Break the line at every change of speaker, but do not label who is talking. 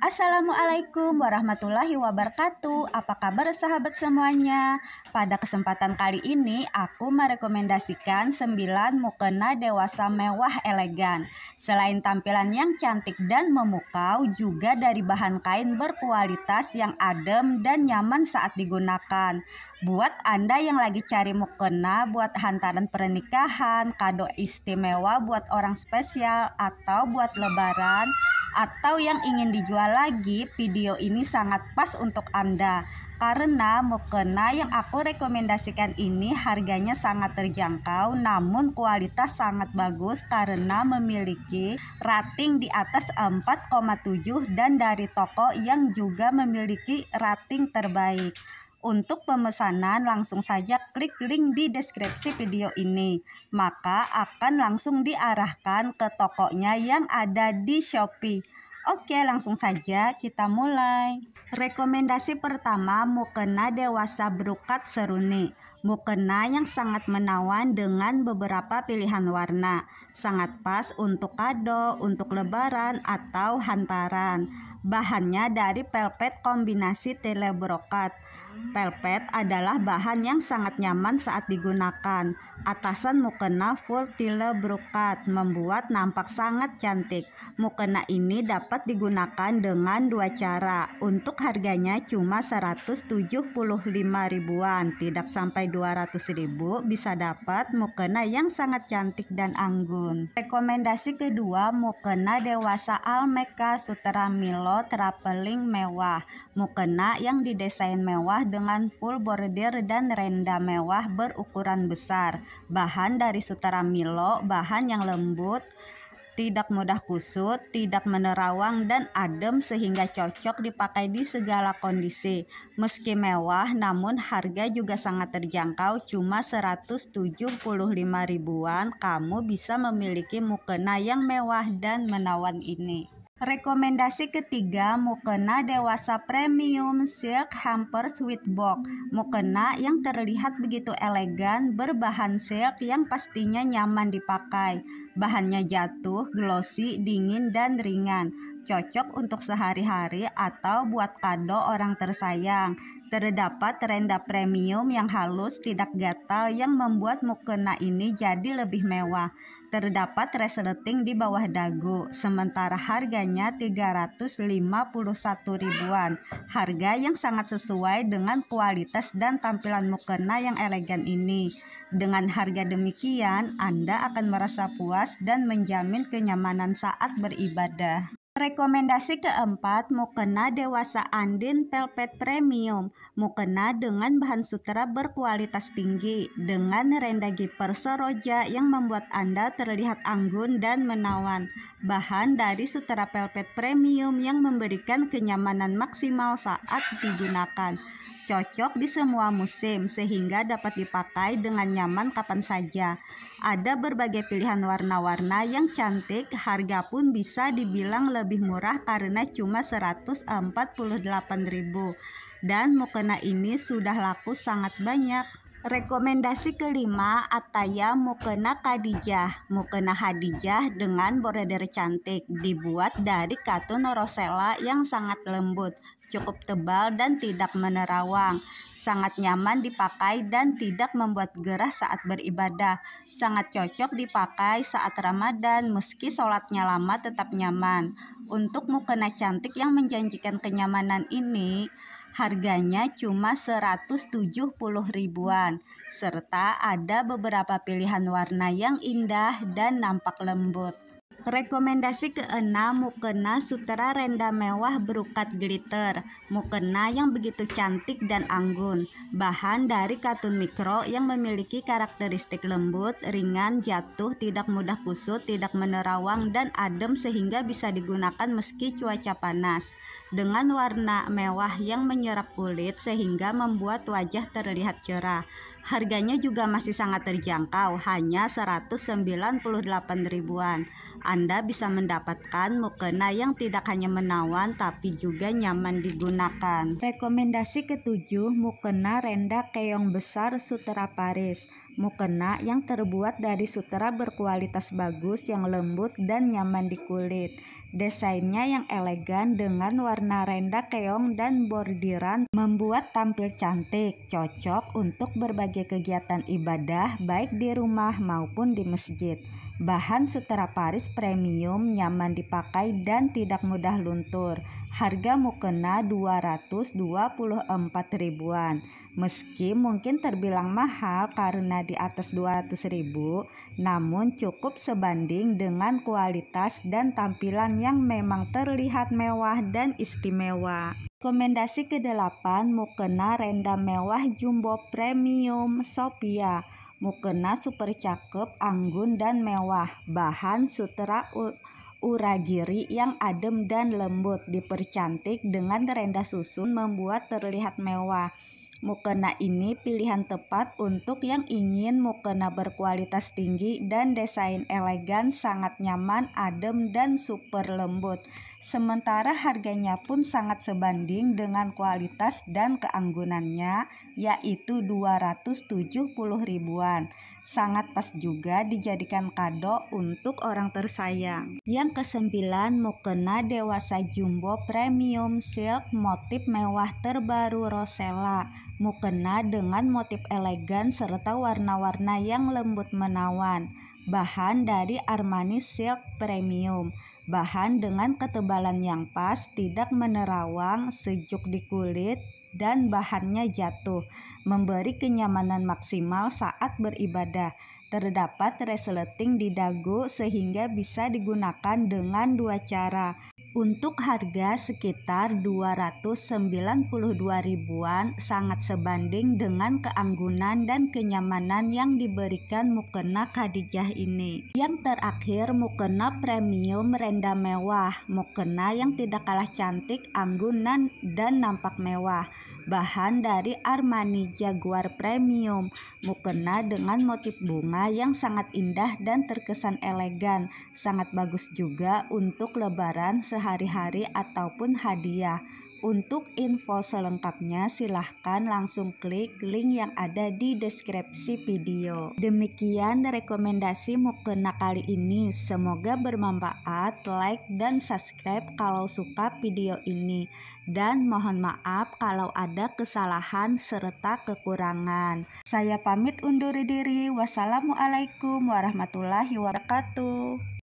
Assalamualaikum warahmatullahi wabarakatuh. Apa kabar sahabat semuanya? Pada kesempatan kali ini aku merekomendasikan 9 mukena dewasa mewah elegan. Selain tampilan yang cantik dan memukau, juga dari bahan kain berkualitas yang adem dan nyaman saat digunakan. Buat Anda yang lagi cari mukena buat hantaran pernikahan, kado istimewa buat orang spesial atau buat lebaran, atau yang ingin dijual lagi, video ini sangat pas untuk Anda karena mukena yang aku rekomendasikan ini harganya sangat terjangkau namun kualitas sangat bagus karena memiliki rating di atas 4,7 dan dari toko yang juga memiliki rating terbaik. Untuk pemesanan langsung saja klik link di deskripsi video ini, maka akan langsung diarahkan ke tokonya yang ada di Shopee. Oke, langsung saja kita mulai. Rekomendasi pertama mukena dewasa berukat seruni. Mukena yang sangat menawan dengan beberapa pilihan warna. Sangat pas untuk kado, untuk lebaran, atau hantaran. Bahannya dari pelpet kombinasi telebrokat. Pelpet adalah bahan yang sangat nyaman saat digunakan. Atasan mukena full tile brokat membuat nampak sangat cantik. Mukena ini dapat digunakan dengan dua cara. Untuk harganya cuma 175 ribuan, tidak sampai 200 ribu bisa dapat mukena yang sangat cantik dan anggun. Rekomendasi kedua, mukena dewasa Almeka Sutera Milo Traveling mewah. Mukena yang didesain mewah dengan full border dan renda mewah berukuran besar. Bahan dari sutera Milo, bahan yang lembut, tidak mudah kusut, tidak menerawang dan adem sehingga cocok dipakai di segala kondisi. Meski mewah, namun harga juga sangat terjangkau, cuma 175 ribuan kamu bisa memiliki mukena yang mewah dan menawan ini. Rekomendasi ketiga, mukena dewasa premium silk hampers with box. Mukena yang terlihat begitu elegan berbahan silk yang pastinya nyaman dipakai. Bahannya jatuh, glossy, dingin, dan ringan cocok untuk sehari-hari atau buat kado orang tersayang. Terdapat renda premium yang halus, tidak gatal yang membuat mukena ini jadi lebih mewah. Terdapat resleting di bawah dagu, sementara harganya 351 ribuan. Harga yang sangat sesuai dengan kualitas dan tampilan mukena yang elegan ini. Dengan harga demikian, Anda akan merasa puas dan menjamin kenyamanan saat beribadah. Rekomendasi keempat, mukena dewasa Andin Pelpet Premium. Mukena dengan bahan sutra berkualitas tinggi, dengan renda rendagi perseroja yang membuat Anda terlihat anggun dan menawan. Bahan dari sutra Pelpet Premium yang memberikan kenyamanan maksimal saat digunakan cocok di semua musim sehingga dapat dipakai dengan nyaman kapan saja. Ada berbagai pilihan warna-warna yang cantik, harga pun bisa dibilang lebih murah karena cuma 148.000. Dan mukena ini sudah laku sangat banyak. Rekomendasi kelima, Ataya Mukena Khadijah. Mukena Khadijah dengan border cantik, dibuat dari katun rosella yang sangat lembut, cukup tebal dan tidak menerawang. Sangat nyaman dipakai dan tidak membuat gerah saat beribadah. Sangat cocok dipakai saat Ramadan meski sholatnya lama tetap nyaman. Untuk mukena cantik yang menjanjikan kenyamanan ini, Harganya cuma 170 ribuan, serta ada beberapa pilihan warna yang indah dan nampak lembut. Rekomendasi keenam mukena sutera renda mewah berukat glitter. Mukena yang begitu cantik dan anggun. Bahan dari katun mikro yang memiliki karakteristik lembut, ringan, jatuh, tidak mudah kusut, tidak menerawang dan adem sehingga bisa digunakan meski cuaca panas. Dengan warna mewah yang menyerap kulit sehingga membuat wajah terlihat cerah. Harganya juga masih sangat terjangkau, hanya 198 ribuan. Anda bisa mendapatkan mukena yang tidak hanya menawan tapi juga nyaman digunakan. Rekomendasi ketujuh, mukena renda keong besar sutera Paris. Mukena yang terbuat dari sutera berkualitas bagus yang lembut dan nyaman di kulit. Desainnya yang elegan dengan warna renda keong dan bordiran membuat tampil cantik, cocok untuk berbagai kegiatan ibadah baik di rumah maupun di masjid. Bahan sutera Paris premium nyaman dipakai dan tidak mudah luntur. Harga mukena 224 ribuan. Meski mungkin terbilang mahal karena di atas 200 ribu, namun cukup sebanding dengan kualitas dan tampilan yang memang terlihat mewah dan istimewa. Rekomendasi ke-8 Mukena Renda Mewah Jumbo Premium Sophia mukena super cakep, anggun dan mewah. Bahan sutra uragiri yang adem dan lembut dipercantik dengan kerenda susun membuat terlihat mewah. Mukena ini pilihan tepat untuk yang ingin mukena berkualitas tinggi dan desain elegan sangat nyaman, adem, dan super lembut sementara harganya pun sangat sebanding dengan kualitas dan keanggunannya yaitu 270 ribuan. Sangat pas juga dijadikan kado untuk orang tersayang. Yang kesembilan, Mukena Dewasa Jumbo Premium Silk motif mewah terbaru Rosella. Mukena dengan motif elegan serta warna-warna yang lembut menawan. Bahan dari Armani Silk Premium Bahan dengan ketebalan yang pas tidak menerawang, sejuk di kulit, dan bahannya jatuh, memberi kenyamanan maksimal saat beribadah. Terdapat resleting di dagu sehingga bisa digunakan dengan dua cara, untuk harga sekitar 292 ribuan sangat sebanding dengan keanggunan dan kenyamanan yang diberikan mukena Khadijah ini. Yang terakhir mukena premium renda mewah, mukena yang tidak kalah cantik, anggunan, dan nampak mewah bahan dari Armani Jaguar Premium, mukena dengan motif bunga yang sangat indah dan terkesan elegan, sangat bagus juga untuk lebaran sehari-hari ataupun hadiah. Untuk info selengkapnya silahkan langsung klik link yang ada di deskripsi video. Demikian rekomendasi mukena kali ini. Semoga bermanfaat, like dan subscribe kalau suka video ini. Dan mohon maaf kalau ada kesalahan serta kekurangan. Saya pamit undur diri. Wassalamualaikum warahmatullahi wabarakatuh.